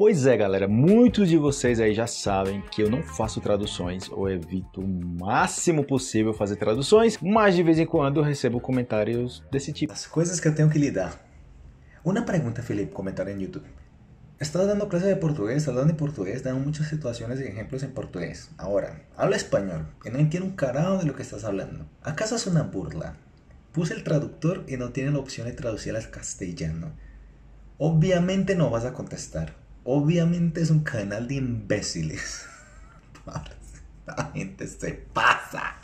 Pois é, galera, muitos de vocês aí já sabem que eu não faço traduções ou evito o máximo possível fazer traduções, mas de vez em quando eu recebo comentários desse tipo. As coisas que eu tenho que lidar. Uma pergunta, Felipe, comentário no YouTube. Estás dando classe de português, falando em português, dando muitas situações e exemplos em português. Agora, habla espanhol. e não entendo um carajo de lo que estás falando. ¿Acaso é uma burla? Puse o tradutor e não tiene a opção de traducir al castellano. Obviamente não vas a contestar. Obviamente es un canal de imbéciles. A gente se passa.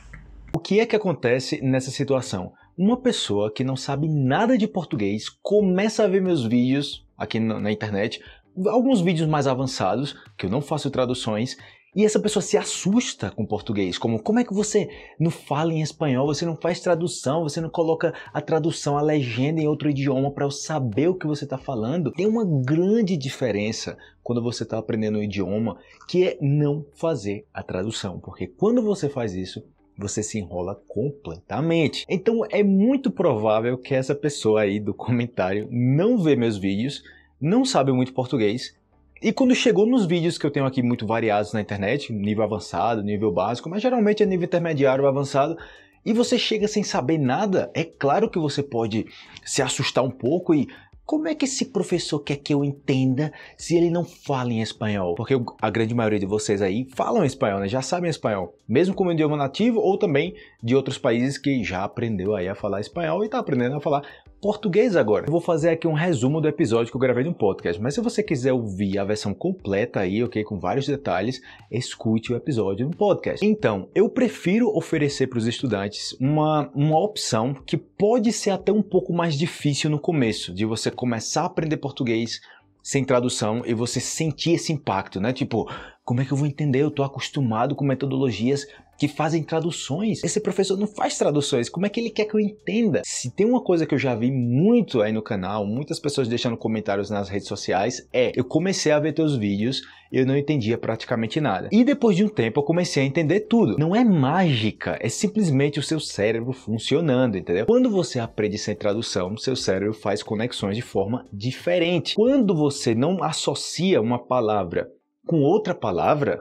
O que é que acontece nessa situação? Uma pessoa que não sabe nada de português começa a ver meus vídeos aqui na internet, alguns vídeos mais avançados, que eu não faço traduções, e essa pessoa se assusta com português, como como é que você não fala em espanhol, você não faz tradução, você não coloca a tradução, a legenda em outro idioma para eu saber o que você está falando. Tem uma grande diferença quando você está aprendendo um idioma, que é não fazer a tradução, porque quando você faz isso, você se enrola completamente. Então é muito provável que essa pessoa aí do comentário não vê meus vídeos, não sabe muito português, e quando chegou nos vídeos que eu tenho aqui muito variados na internet, nível avançado, nível básico, mas geralmente é nível intermediário ou avançado, e você chega sem saber nada, é claro que você pode se assustar um pouco e como é que esse professor quer que eu entenda se ele não fala em espanhol? Porque a grande maioria de vocês aí falam espanhol, né? Já sabem espanhol, mesmo como idioma nativo ou também de outros países que já aprendeu aí a falar espanhol e está aprendendo a falar português agora. Eu vou fazer aqui um resumo do episódio que eu gravei no podcast, mas se você quiser ouvir a versão completa aí, ok, com vários detalhes, escute o episódio no podcast. Então, eu prefiro oferecer para os estudantes uma, uma opção que pode ser até um pouco mais difícil no começo, de você começar a aprender português sem tradução e você sentir esse impacto, né? Tipo, como é que eu vou entender? Eu estou acostumado com metodologias que fazem traduções. Esse professor não faz traduções, como é que ele quer que eu entenda? Se tem uma coisa que eu já vi muito aí no canal, muitas pessoas deixando comentários nas redes sociais, é eu comecei a ver teus vídeos, eu não entendia praticamente nada. E depois de um tempo eu comecei a entender tudo. Não é mágica, é simplesmente o seu cérebro funcionando, entendeu? Quando você aprende sem tradução, seu cérebro faz conexões de forma diferente. Quando você não associa uma palavra com outra palavra,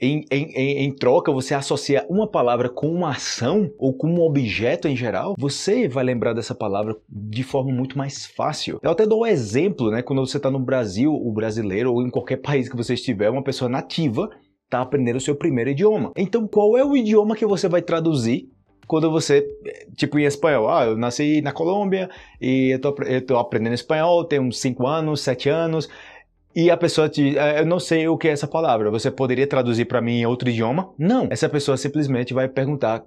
em, em, em, troca, você associa uma palavra com uma ação ou com um objeto em geral, você vai lembrar dessa palavra de forma muito mais fácil. Eu até dou um exemplo, né? Quando você está no Brasil, o brasileiro, ou em qualquer país que você estiver, uma pessoa nativa está aprendendo o seu primeiro idioma. Então, qual é o idioma que você vai traduzir quando você, tipo em espanhol, ah, eu nasci na Colômbia e eu tô, tô aprendendo espanhol, tenho uns 5 anos, 7 anos, e a pessoa te. É, eu não sei o que é essa palavra, você poderia traduzir para mim em outro idioma? Não. Essa pessoa simplesmente vai perguntar.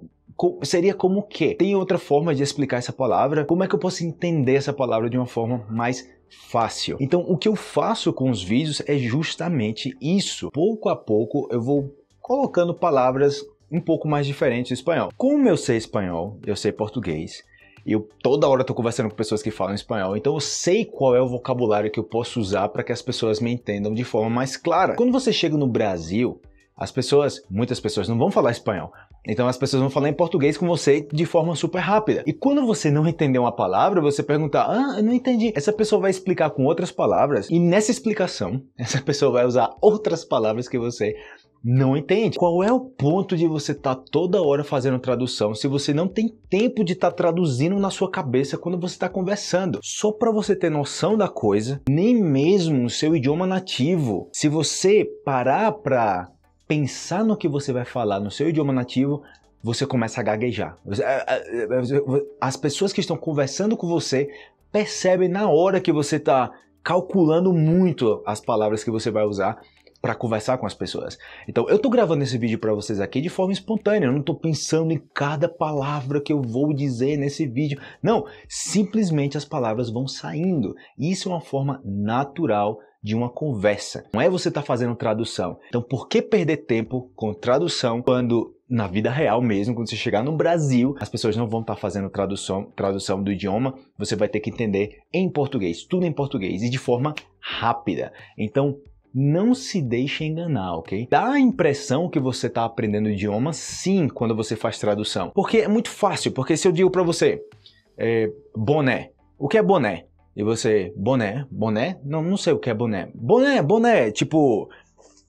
Seria como que? Tem outra forma de explicar essa palavra? Como é que eu posso entender essa palavra de uma forma mais fácil. Então, o que eu faço com os vídeos é justamente isso. Pouco a pouco eu vou colocando palavras um pouco mais diferentes do espanhol. Como eu sei espanhol, eu sei português, e eu toda hora estou conversando com pessoas que falam espanhol, então eu sei qual é o vocabulário que eu posso usar para que as pessoas me entendam de forma mais clara. Quando você chega no Brasil, as pessoas, muitas pessoas não vão falar espanhol. Então as pessoas vão falar em português com você de forma super rápida. E quando você não entender uma palavra, você perguntar: "Ah, eu não entendi". Essa pessoa vai explicar com outras palavras e nessa explicação, essa pessoa vai usar outras palavras que você não entende. Qual é o ponto de você estar tá toda hora fazendo tradução se você não tem tempo de estar tá traduzindo na sua cabeça quando você está conversando? Só para você ter noção da coisa, nem mesmo o seu idioma nativo, se você parar para pensar no que você vai falar no seu idioma nativo, você começa a gaguejar. É, é, é, as pessoas que estão conversando com você percebem na hora que você está calculando muito as palavras que você vai usar para conversar com as pessoas. Então, eu estou gravando esse vídeo para vocês aqui de forma espontânea, eu não estou pensando em cada palavra que eu vou dizer nesse vídeo. Não, simplesmente as palavras vão saindo. Isso é uma forma natural de uma conversa. Não é você estar tá fazendo tradução. Então, por que perder tempo com tradução quando na vida real mesmo, quando você chegar no Brasil, as pessoas não vão estar tá fazendo tradução, tradução do idioma, você vai ter que entender em português, tudo em português e de forma rápida. Então, não se deixe enganar, ok? Dá a impressão que você está aprendendo idioma sim quando você faz tradução. Porque é muito fácil, porque se eu digo para você é, boné, o que é boné? E você, boné, boné? Não, não sei o que é boné. Boné, boné, tipo,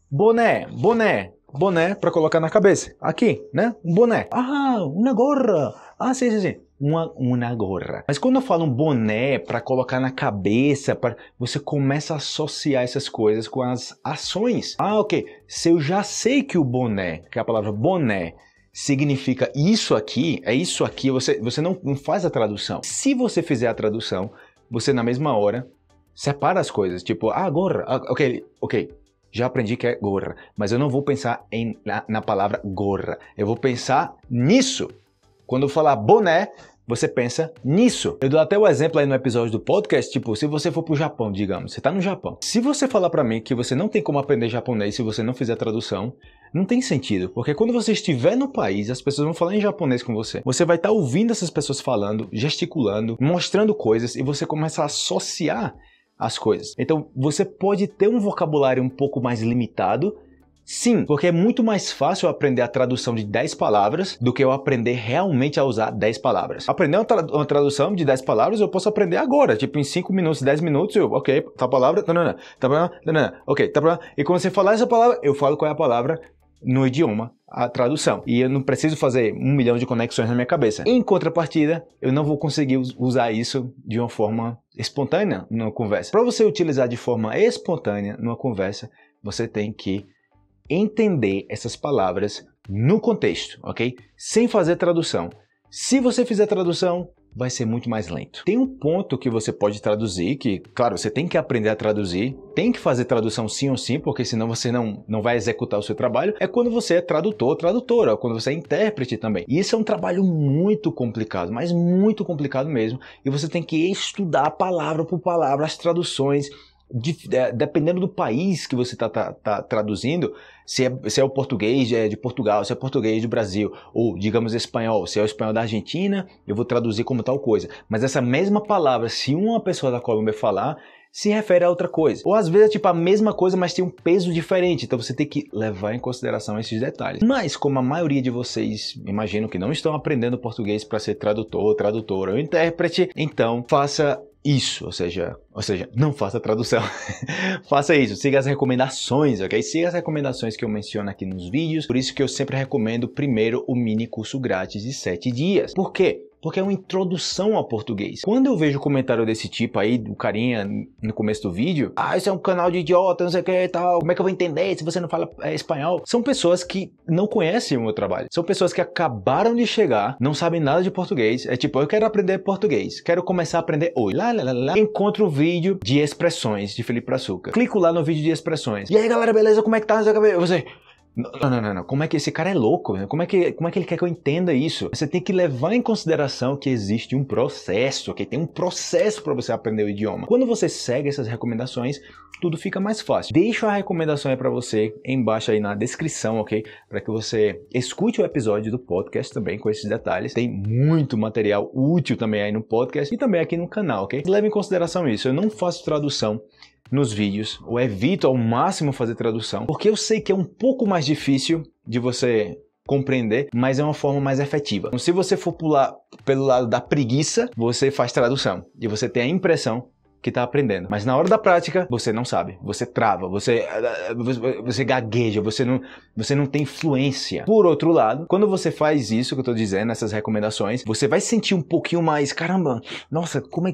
boné, boné, boné para colocar na cabeça. Aqui, né? Um boné. Ah, uma gorra. Ah, sim, sim, sim uma, uma gorra. Mas quando eu falo um boné para colocar na cabeça, pra, você começa a associar essas coisas com as ações. Ah, ok, se eu já sei que o boné, que é a palavra boné, significa isso aqui, é isso aqui, você, você não, não faz a tradução. Se você fizer a tradução, você na mesma hora separa as coisas, tipo, ah, gorra, ah, ok, ok, já aprendi que é gorra, mas eu não vou pensar em, na, na, palavra gorra. Eu vou pensar nisso. Quando eu falar boné, você pensa nisso. Eu dou até o exemplo aí no episódio do podcast, tipo, se você for pro Japão, digamos, você tá no Japão. Se você falar para mim que você não tem como aprender japonês se você não fizer a tradução, não tem sentido, porque quando você estiver no país, as pessoas vão falar em japonês com você. Você vai estar tá ouvindo essas pessoas falando, gesticulando, mostrando coisas e você começa a associar as coisas. Então, você pode ter um vocabulário um pouco mais limitado, Sim, porque é muito mais fácil aprender a tradução de 10 palavras do que eu aprender realmente a usar 10 palavras. Aprender uma, tra uma tradução de 10 palavras eu posso aprender agora, tipo em 5 minutos, 10 minutos, eu, ok, tá palavra, não, não, não, tá palavra, não, não, ok, tá palavra. E quando você falar essa palavra, eu falo qual é a palavra no idioma a tradução. E eu não preciso fazer um milhão de conexões na minha cabeça. Em contrapartida, eu não vou conseguir usar isso de uma forma espontânea numa conversa. Para você utilizar de forma espontânea numa conversa, você tem que entender essas palavras no contexto, ok? Sem fazer tradução. Se você fizer tradução, vai ser muito mais lento. Tem um ponto que você pode traduzir, que, claro, você tem que aprender a traduzir, tem que fazer tradução sim ou sim, porque senão você não, não vai executar o seu trabalho, é quando você é tradutor, tradutora, quando você é intérprete também. E isso é um trabalho muito complicado, mas muito complicado mesmo, e você tem que estudar palavra por palavra as traduções, de, é, dependendo do país que você está tá, tá traduzindo, se é, se é o português é, de Portugal, se é português do Brasil, ou digamos espanhol, se é o espanhol da Argentina, eu vou traduzir como tal coisa. Mas essa mesma palavra, se uma pessoa da Colômbia falar, se refere a outra coisa. Ou às vezes é tipo a mesma coisa, mas tem um peso diferente, então você tem que levar em consideração esses detalhes. Mas como a maioria de vocês, imagino que não estão aprendendo português para ser tradutor, tradutora ou intérprete, então faça isso, ou seja, ou seja, não faça tradução. faça isso, siga as recomendações, ok? Siga as recomendações que eu menciono aqui nos vídeos. Por isso que eu sempre recomendo primeiro o mini curso grátis de 7 dias. Por quê? porque é uma introdução ao português. Quando eu vejo comentário desse tipo aí, do carinha no começo do vídeo, ah, isso é um canal de idiota, não sei o que e tal, como é que eu vou entender se você não fala é, espanhol? São pessoas que não conhecem o meu trabalho, são pessoas que acabaram de chegar, não sabem nada de português, é tipo, eu quero aprender português, quero começar a aprender hoje, lá, lá, lá, lá. encontro o vídeo de expressões de Felipe Açúcar, clico lá no vídeo de expressões, e aí galera, beleza, como é que tá? Você, não, não, não, não. Como é que esse cara é louco? Como é, que, como é que ele quer que eu entenda isso? Você tem que levar em consideração que existe um processo, ok? tem um processo para você aprender o idioma. Quando você segue essas recomendações, tudo fica mais fácil. Deixo a recomendação aí para você embaixo aí na descrição, ok? Para que você escute o episódio do podcast também com esses detalhes. Tem muito material útil também aí no podcast e também aqui no canal, ok? Leve em consideração isso. Eu não faço tradução nos vídeos, ou evito ao máximo fazer tradução, porque eu sei que é um pouco mais difícil de você compreender, mas é uma forma mais efetiva. Então, se você for pular pelo lado da preguiça, você faz tradução e você tem a impressão que está aprendendo. Mas na hora da prática, você não sabe, você trava, você, você gagueja, você não, você não tem fluência. Por outro lado, quando você faz isso que eu estou dizendo, essas recomendações, você vai sentir um pouquinho mais, caramba, nossa, como é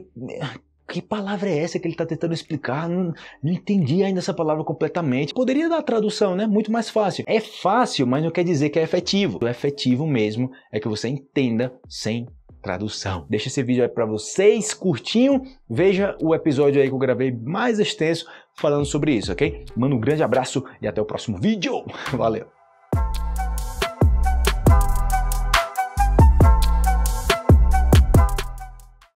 que palavra é essa que ele está tentando explicar? Não, não, entendi ainda essa palavra completamente. Poderia dar tradução, né? Muito mais fácil. É fácil, mas não quer dizer que é efetivo. O efetivo mesmo é que você entenda sem tradução. Deixa esse vídeo aí para vocês, curtinho. Veja o episódio aí que eu gravei mais extenso falando sobre isso, ok? Manda um grande abraço e até o próximo vídeo. Valeu!